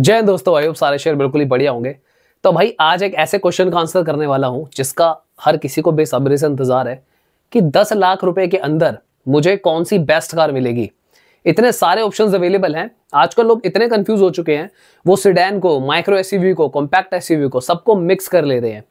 जय दोस्तों भाई सारे शेयर बिल्कुल ही बढ़िया होंगे तो भाई आज एक ऐसे क्वेश्चन का आंसर करने वाला हूँ जिसका हर किसी को बेसब्री से इंतजार है कि दस लाख रुपए के अंदर मुझे कौन सी बेस्ट कार मिलेगी इतने सारे ऑप्शन अवेलेबल हैं आजकल लोग इतने कंफ्यूज हो चुके हैं वो सीडेन को माइक्रो एस को कॉम्पैक्ट एस को सबको मिक्स कर ले रहे हैं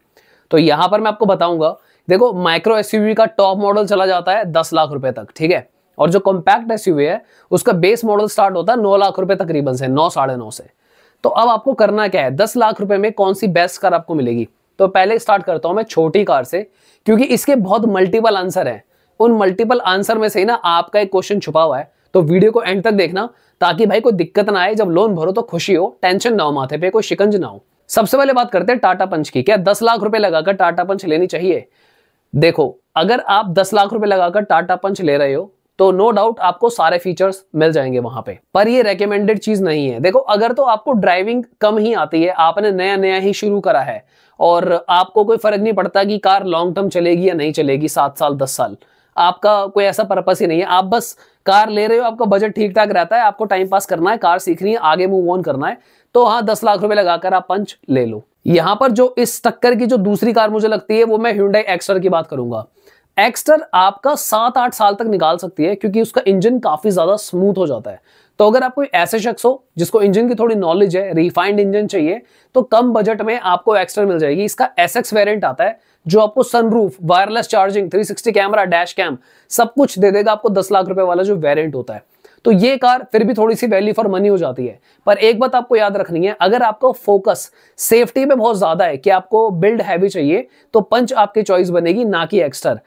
तो यहाँ पर मैं आपको बताऊंगा देखो माइक्रो एस का टॉप मॉडल चला जाता है दस लाख रुपए तक ठीक है और जो कॉम्पैक्ट एस है उसका बेस मॉडल स्टार्ट होता है नौ लाख रुपए तकरीबन से नौ साढ़े नौ से तो अब आपको करना क्या है दस लाख रुपए में कौन सी बेस्ट कार आपको मिलेगी तो पहले स्टार्ट करता हूं मैं छोटी कार से क्योंकि इसके बहुत मल्टीपल आंसर हैं उन मल्टीपल आंसर में से ही ना आपका एक क्वेश्चन छुपा हुआ है तो वीडियो को एंड तक देखना ताकि भाई कोई दिक्कत ना आए जब लोन भरो तो खुशी हो टेंशन ना हो माथे पे कोई शिकंज ना हो सबसे पहले बात करते हैं टाटा पंच की क्या दस लाख रुपए लगाकर टाटा पंच लेनी चाहिए देखो अगर आप दस लाख रुपए लगाकर टाटा पंच ले रहे हो तो नो no डाउट आपको सारे फीचर्स मिल जाएंगे वहां पे पर ये रेकमेंडेड चीज नहीं है देखो अगर तो आपको ड्राइविंग कम ही आती है आपने नया नया ही शुरू करा है और आपको कोई फर्क नहीं पड़ता कि कार लॉन्ग टर्म चलेगी या नहीं चलेगी सात साल दस साल आपका कोई ऐसा पर्पस ही नहीं है आप बस कार ले रहे हो आपका बजट ठीक ठाक रहता है आपको टाइम पास करना है कार सीखनी है आगे मूव ऑन करना है तो हाँ दस लाख रुपए लगाकर आप पंच ले लो यहां पर जो इस टक्कर की जो दूसरी कार मुझे लगती है वो मैं ह्यूडाई एक्सर की बात करूंगा एक्सटर आपका सात आठ साल तक निकाल सकती है क्योंकि उसका इंजन काफी ज्यादा स्मूथ हो जाता है तो अगर आप कोई ऐसे शख्स हो जिसको इंजन की थोड़ी नॉलेज है रिफाइंड इंजन चाहिए तो कम बजट में आपको एक्सटर मिल जाएगी इसका एस एक्स आता है जो आपको sunroof wireless charging 360 camera dash cam सब कुछ दे देगा आपको दस लाख रुपए वाला जो वेरियंट होता है तो ये कार फिर भी थोड़ी सी वैल्यू फॉर मनी हो जाती है पर एक बात आपको याद रखनी है अगर आपका फोकस सेफ्टी में बहुत ज्यादा है कि आपको बिल्ड हैवी चाहिए तो पंच आपकी चॉइस बनेगी ना कि एक्स्टर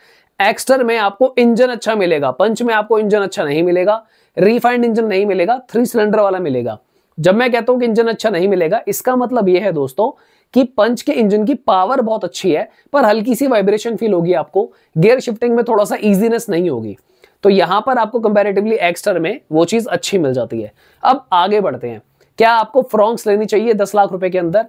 एक्सटर में आपको इंजन अच्छा मिलेगा पंच में आपको इंजन अच्छा नहीं मिलेगा रिफाइंड इंजन नहीं मिलेगा थ्री सिलेंडर वाला मिलेगा जब मैं कहता हूं कि इंजन अच्छा नहीं मिलेगा इसका मतलब यह है दोस्तों कि पंच के इंजन की पावर बहुत अच्छी है पर हल्की सी वाइब्रेशन फील होगी आपको गियर शिफ्टिंग में थोड़ा सा इजीनेस नहीं होगी तो यहां पर आपको कंपेरेटिवली एक्स्टर में वो चीज अच्छी मिल जाती है अब आगे बढ़ते हैं क्या आपको फ्रॉन्क्स लेनी चाहिए दस लाख रुपए के अंदर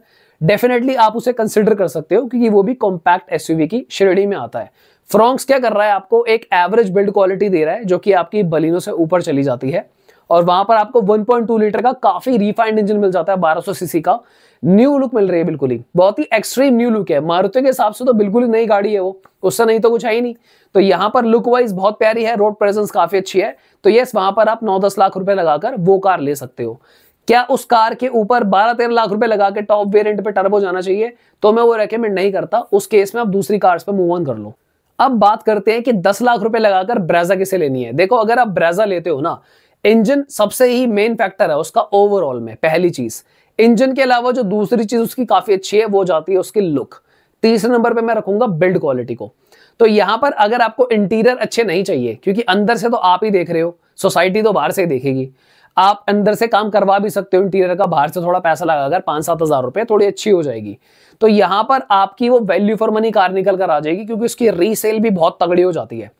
डेफिनेटली आप उसे कंसिडर कर सकते हो क्योंकि वो भी कॉम्पैक्ट एसयूवी की श्रेणी में आता है फ्रॉन्क्स क्या कर रहा है आपको एक एवरेज बिल्ड क्वालिटी दे रहा है जो कि आपकी बलिनो से ऊपर चली जाती है और वहां पर आपको 1.2 लीटर का काफी रिफाइंड इंजन मिल जाता है 1200 सीसी का न्यू लुक मिल रही है बिल्कुल ही बहुत ही एक्सट्रीम न्यू लुक है मारुति के हिसाब से तो बिल्कुल ही नई गाड़ी है वो उससे नहीं तो कुछ है ही नहीं तो यहाँ पर लुक वाइज बहुत प्यारी है रोड प्रेजेंस काफी अच्छी है तो यस वहां पर आप नौ दस लाख रुपए लगाकर वो कार ले सकते हो क्या उस कार के ऊपर बारह तेरह लाख रुपए लगा के टॉप वेरिएंट पे टर्बो जाना चाहिए तो मैं वो रेकमेंड नहीं करता उस केस में आप दूसरी कार्स पे मूव ऑन कर लो अब बात करते हैं कि दस लाख रुपए लगाकर ब्रेजा किसे लेनी है देखो अगर आप ब्रेजा लेते हो ना इंजन सबसे ही मेन फैक्टर है उसका ओवरऑल में पहली चीज इंजन के अलावा जो दूसरी चीज उसकी काफी अच्छी है वो जाती है उसकी लुक तीसरे नंबर पे मैं रखूंगा बिल्ड क्वालिटी को तो यहां पर अगर आपको इंटीरियर अच्छे नहीं चाहिए क्योंकि अंदर से तो आप ही देख रहे हो सोसाइटी तो बाहर से देखेगी आप अंदर से काम करवा भी सकते हो इंटीरियर का बाहर से थोड़ा पैसा लगाकर पांच सात हज़ार रुपए थोड़ी अच्छी हो जाएगी तो यहां पर आपकी वो वैल्यू फॉर मनी कार निकल कर आ जाएगी क्योंकि उसकी रीसेल भी बहुत तगड़ी हो जाती है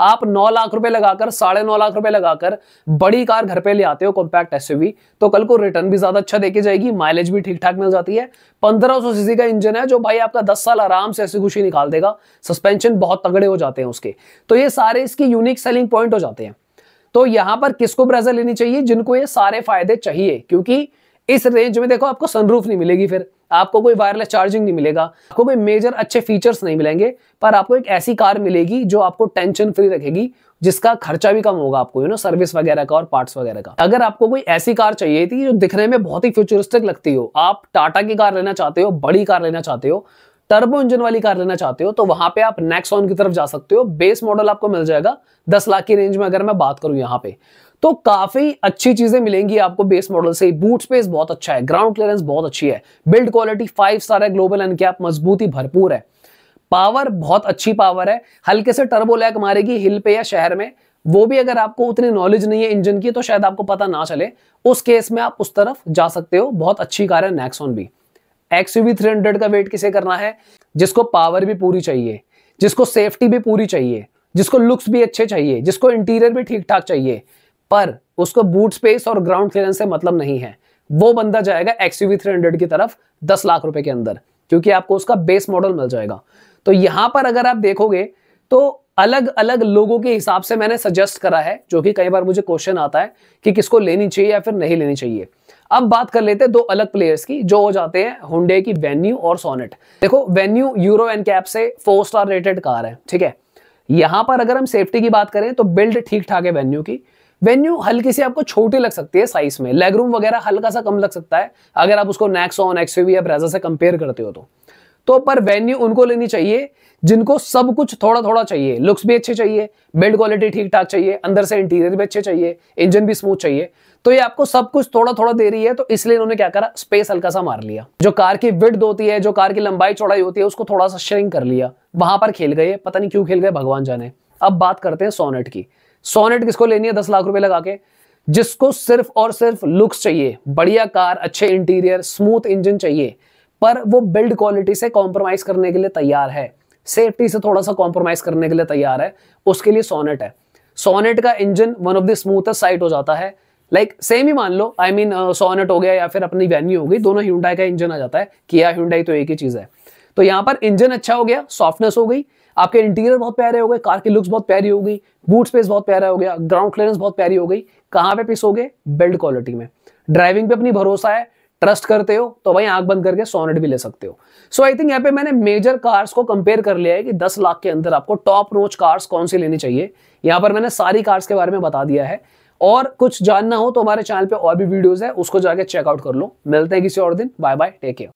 आप नौ लाख रुपए लगाकर साढ़े नौ लाख रुपए लगाकर बड़ी कार घर पे ले आते हो कॉम्पैक्ट एसयूवी तो कल को रिटर्न भी ज्यादा अच्छा देके जाएगी माइलेज भी ठीक ठाक मिल जाती है पंद्रह सौ सीसी का इंजन है जो भाई आपका दस साल आराम से ऐसी खुशी निकाल देगा सस्पेंशन बहुत तगड़े हो जाते हैं उसके तो ये सारे इसकी यूनिक सेलिंग पॉइंट हो जाते हैं तो यहां पर किसको ब्रेजर लेनी चाहिए जिनको ये सारे फायदे चाहिए क्योंकि इस रेंज में देखो आपको सनरूफ नहीं मिलेगी फिर आपको कोई वायरलेस चार्जिंग नहीं मिलेगा आपको कोई मेजर अच्छे फीचर्स नहीं मिलेंगे पर आपको एक ऐसी कार मिलेगी जो आपको टेंशन फ्री रखेगी जिसका खर्चा भी कम होगा आपको यू नो सर्विस वगैरह का और पार्ट्स वगैरह का अगर आपको कोई ऐसी कार चाहिए थी जो दिखने में बहुत ही फ्यूचरिस्टिक लगती हो आप टाटा की कार लेना चाहते हो बड़ी कार लेना चाहते हो टर्बो इंजन वाली कार लेना चाहते हो तो वहां पे आप नेक्सॉन की तरफ जा सकते हो बेस मॉडल आपको मिल जाएगा दस लाख की रेंज में अगर मैं बात करूं यहाँ पे तो काफी अच्छी चीजें मिलेंगी आपको बेस मॉडल से बूट स्पेस बहुत अच्छा है ग्राउंड क्लियरेंस बहुत अच्छी है बिल्ड क्वालिटी फाइव स्टार है ग्लोबल एन एनकैप मजबूती भरपूर है पावर बहुत अच्छी पावर है हल्के से टर्बो लैग मारेगी हिल पे या शहर में वो भी अगर आपको उतनी नॉलेज नहीं है इंजन की तो शायद आपको पता ना चले उस केस में आप उस तरफ जा सकते हो बहुत अच्छी कार है नेक्सॉन भी एक्सयूवी थ्री हंड्रेड का वेट किसे करना है जिसको पावर भी पूरी चाहिए जिसको सेफ्टी भी पूरी चाहिए जिसको लुक्स भी अच्छे चाहिए जिसको इंटीरियर भी ठीक ठाक चाहिए पर उसको बूट स्पेस और ग्राउंड क्लियरेंस से मतलब नहीं है वो बंदा जाएगा एक्सयूवी थ्री की तरफ दस लाख रुपए के अंदर क्योंकि आपको उसका बेस मॉडल मिल जाएगा तो यहां पर अगर आप देखोगे तो अलग अलग लोगों के हिसाब से मैंने सजेस्ट करा है जो कि कई बार मुझे क्वेश्चन आता है कि किसको लेनी चाहिए या फिर नहीं लेनी चाहिए अब बात कर लेते हैं दो अलग प्लेयर्स की जो हो जाते हैं हुडे की वेन्यू और सोनेट देखो वेन्यू यूरो एन कैप से फोर स्टार रेटेड कार है ठीक है यहां पर अगर हम सेफ्टी की बात करें तो बिल्ड ठीक ठाक है वेन्यू की वेन्यू हल्की सी आपको छोटी लग सकती है साइज में लेगरूम वगैरह हल्का सा कम लग सकता है अगर आप उसको नैक्सॉन एक्सयूवी या ब्रेजा से कंपेयर करते हो तो तो पर वेन्यू उनको लेनी चाहिए जिनको सब कुछ थोड़ा थोड़ा चाहिए लुक्स भी अच्छे चाहिए बिल्ड क्वालिटी ठीक ठाक चाहिए अंदर से इंटीरियर भी अच्छे चाहिए इंजन भी स्मूथ चाहिए तो ये आपको सब कुछ थोड़ा थोड़ा दे रही है तो इसलिए इन्होंने क्या करा स्पेस हल्का सा मार लिया जो कार की विड्थ होती है जो कार की लंबाई चौड़ाई होती है उसको थोड़ा सा श्रिंक कर लिया वहां पर खेल गए पता नहीं क्यों खेल गए भगवान जाने अब बात करते हैं सोनेट की सोनेट किसको लेनी है दस लाख रुपए लगा के जिसको सिर्फ और सिर्फ लुक्स चाहिए बढ़िया कार अच्छे इंटीरियर स्मूथ इंजन चाहिए पर वो बिल्ड क्वालिटी से कॉम्प्रोमाइज करने के लिए तैयार है सेफ्टी से थोड़ा सा कॉम्प्रोमाइज करने के लिए तैयार है उसके लिए सोनेट है सोनेट का engine one of the smoothest साइट हो जाता है लाइक like, सेम ही मान लो आई मीन सोनेट हो गया या फिर अपनी वेन्यू हो गई दोनों ह्यूडाई का इंजन आ जाता है किया ह्यूडाई तो एक ही चीज़ है तो यहाँ पर इंजन अच्छा हो गया सॉफ्टनेस हो गई आपके इंटीरियर बहुत प्यारे हो गए कार की लुक्स बहुत प्यारी हो गई बूट स्पेस बहुत प्यारा हो गया ग्राउंड क्लियरेंस बहुत प्यारी हो गई कहाँ पे पिस हो गए बिल्ड क्वालिटी में ड्राइविंग पे अपनी भरोसा है ट्रस्ट करते हो तो भाई आंख बंद करके सोनेट भी ले सकते हो सो आई थिंक यहाँ पे मैंने मेजर कार्स को कंपेयर कर लिया है कि 10 लाख के अंदर आपको टॉप नोच कार्स कौन सी लेनी चाहिए यहाँ पर मैंने सारी कार्स के बारे में बता दिया है और कुछ जानना हो तो हमारे चैनल पे और भी वीडियोज है उसको जाके चेकआउट कर लो मिलते हैं किसी और दिन बाय बाय टेक केयर